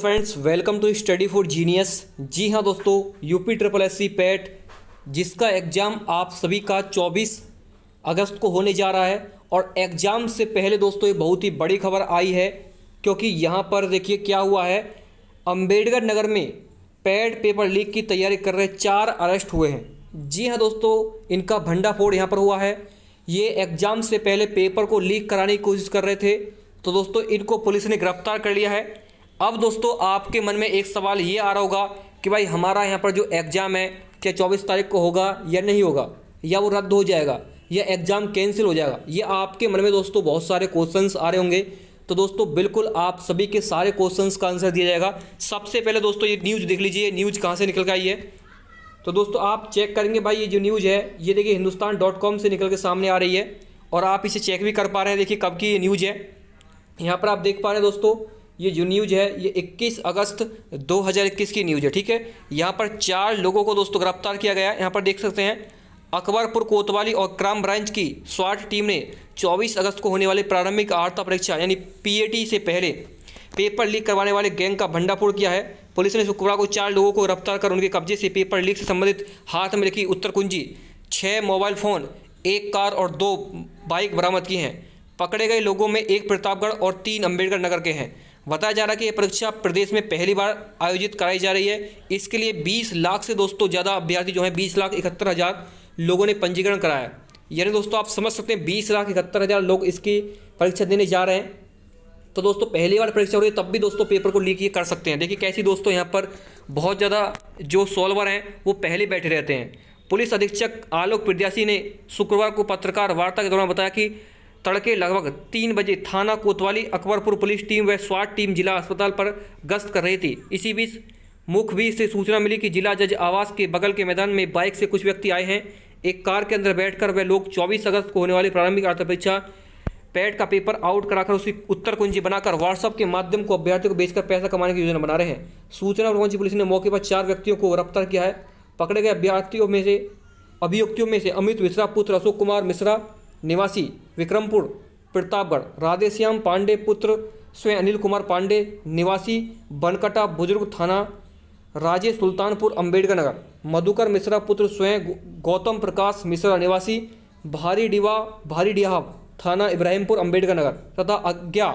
friends welcome to study for genius जी हाँ दोस्तों UP triple S C PET जिसका एग्ज़ाम आप सभी का 24 अगस्त को होने जा रहा है और एग्ज़ाम से पहले दोस्तों ये बहुत ही बड़ी खबर आई है क्योंकि यहाँ पर देखिए क्या हुआ है अंबेडकर नगर में पैड पेपर लीक की तैयारी कर रहे चार अरेस्ट हुए हैं जी हाँ दोस्तों इनका भंडाफोड़ यहाँ पर हुआ है ये एग्ज़ाम से पहले पेपर को लीक कराने की कोशिश कर रहे थे तो दोस्तों इनको पुलिस ने गिरफ्तार कर लिया है अब दोस्तों आपके मन में एक सवाल ये आ रहा होगा कि भाई हमारा यहाँ पर जो एग्ज़ाम है क्या चौबीस तारीख को होगा या नहीं होगा या वो रद्द हो जाएगा या एग्ज़ाम कैंसिल हो जाएगा ये आपके मन में दोस्तों बहुत सारे क्वेश्चंस आ रहे होंगे तो दोस्तों बिल्कुल आप सभी के सारे क्वेश्चंस का आंसर दिया जाएगा सबसे पहले दोस्तों ये न्यूज़ देख लीजिए न्यूज़ कहाँ से निकल कर आई है तो दोस्तों आप चेक करेंगे भाई ये जो न्यूज़ है ये देखिए हिंदुस्तान डॉट कॉम से निकल के सामने आ रही है और आप इसे चेक भी कर पा रहे हैं देखिए कब की ये न्यूज़ है यहाँ पर आप देख पा रहे हैं दोस्तों ये जो न्यूज़ है ये 21 अगस्त 2021 की न्यूज़ है ठीक है यहाँ पर चार लोगों को दोस्तों गिरफ्तार किया गया है यहाँ पर देख सकते हैं अकबरपुर कोतवाली और क्राम ब्रांच की स्वाट टीम ने 24 अगस्त को होने वाली प्रारंभिक आर्ता परीक्षा यानी पीएटी से पहले पेपर लीक करवाने वाले गैंग का भंडाफोड़ किया है पुलिस ने शुक्रवार को चार लोगों को गिरफ्तार कर उनके कब्जे से पेपर लीक से संबंधित हाथ में लिखी उत्तर कुंजी छः मोबाइल फ़ोन एक कार और दो बाइक बरामद की हैं पकड़े गए लोगों में एक प्रतापगढ़ और तीन अम्बेडकर नगर के हैं बताया जा रहा है कि यह परीक्षा प्रदेश में पहली बार आयोजित कराई जा रही है इसके लिए बीस लाख से दोस्तों ज़्यादा अभ्यर्थी जो हैं बीस लाख इकहत्तर हज़ार लोगों ने पंजीकरण कराया यानी दोस्तों आप समझ सकते हैं बीस लाख इकहत्तर हज़ार लोग इसकी परीक्षा देने जा रहे हैं तो दोस्तों पहली बार परीक्षा हो रही है तब भी दोस्तों पेपर को लीक ये कर सकते हैं देखिए कैसी दोस्तों यहाँ पर बहुत ज़्यादा जो सॉल्वर हैं वो पहले बैठे रहते हैं पुलिस अधीक्षक आलोक प्रद्यासी ने शुक्रवार को पत्रकार वार्ता के दौरान बताया कि तड़के लगभग तीन बजे थाना कोतवाली अकबरपुर पुलिस टीम व स्वाट टीम जिला अस्पताल पर गश्त कर रही थी इसी बीच मुखबीर से सूचना मिली कि जिला जज आवास के बगल के मैदान में बाइक से कुछ व्यक्ति आए हैं एक कार के अंदर बैठकर वे लोग 24 अगस्त को होने वाली प्रारंभिक अर्थ परीक्षा पैड का पेपर आउट कराकर उसी उत्तर कुंजी बनाकर व्हाट्सअप के माध्यम को अभ्यर्थियों को बेचकर पैसा कमाने की योजना बना रहे हैं सूचना और पहुंची पुलिस ने मौके पर चार व्यक्तियों को गिरफ्तार किया है पकड़े गए अभ्यर्थियों में से अभियुक्तियों में से अमित मिश्रा पुत्र अशोक कुमार मिश्रा निवासी विक्रमपुर प्रतापगढ़ राधेश्याम पांडे पुत्र स्वयं अनिल कुमार पांडे निवासी बनकटा बुजुर्ग थाना राजे सुल्तानपुर अम्बेडकर नगर मधुकर मिश्रा पुत्र स्वयं गौतम प्रकाश मिश्रा निवासी भारी डिवा भारी डिहा थाना इब्राहिमपुर अम्बेडकर नगर तथा अज्ञा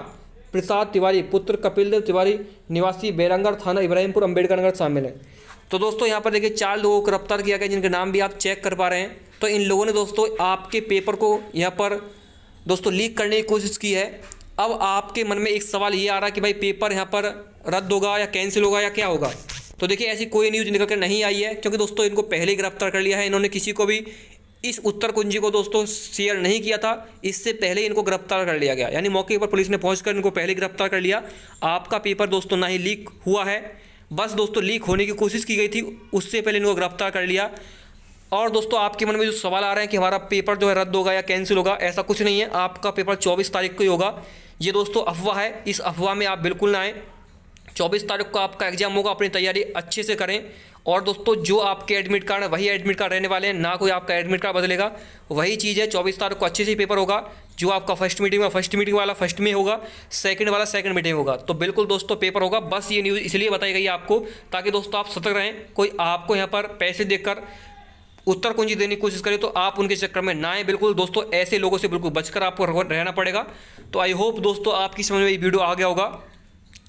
प्रसाद तिवारी पुत्र कपिलदेव तिवारी निवासी बैरंगर थाना इब्राहिमपुर अम्बेडकर नगर शामिल है तो दोस्तों यहाँ पर देखिए चार लोगों को गिरफ्तार किया गया जिनके नाम भी आप चेक कर पा रहे हैं तो इन लोगों ने दोस्तों आपके पेपर को यहाँ पर दोस्तों लीक करने की कोशिश की है अब आपके मन में एक सवाल ये आ रहा है कि भाई पेपर यहाँ पर रद्द होगा या कैंसिल होगा या क्या होगा तो देखिए ऐसी कोई न्यूज़ निकल कर नहीं आई है क्योंकि दोस्तों इनको पहले गिरफ्तार कर लिया है इन्होंने किसी को भी इस उत्तर कुंजी को दोस्तों शेयर नहीं किया था इससे पहले इनको गिरफ्तार कर लिया गया यानी मौके पर पुलिस ने पहुंचकर इनको पहले गिरफ्तार कर लिया आपका पेपर दोस्तों ना ही लीक हुआ है बस दोस्तों लीक होने की कोशिश की गई थी उससे पहले इनको गिरफ्तार कर लिया और दोस्तों आपके मन में जो सवाल आ रहे हैं कि हमारा पेपर जो है रद्द होगा या कैंसिल होगा ऐसा कुछ नहीं है आपका पेपर 24 तारीख को ही होगा ये दोस्तों अफवाह है इस अफवाह में आप बिल्कुल ना आएँ चौबीस तारीख को आपका एग्जाम होगा अपनी तैयारी अच्छे से करें और दोस्तों जो आपके एडमिट कार्ड है वही एडमिट कार्ड रहने वाले हैं ना कोई आपका एडमिट कार्ड बदलेगा वही चीज़ है चौबीस तारीख को अच्छे से पेपर होगा जो आपका फर्स्ट मीटिंग में फर्स्ट मीटिंग वाला फर्स्ट में होगा सेकंड वाला सेकंड मीटिंग होगा तो बिल्कुल दोस्तों पेपर होगा बस ये न्यूज़ इसलिए बताई गई आपको ताकि दोस्तों आप सतर्क रहें कोई आपको यहाँ पर पैसे देकर उत्तर कुंजी देने की कोशिश करें तो आप उनके चक्कर में ना आए बिल्कुल दोस्तों ऐसे लोगों से बिल्कुल बचकर आपको रहना पड़ेगा तो आई होप दोस्तों आपकी समझ में ये वीडियो आ गया होगा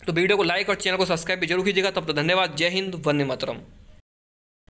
तो वीडियो को लाइक और चैनल को सब्सक्राइब भी जरूर कीजिएगा तब तक तो धन्यवाद जय हिंद वंदे मातरम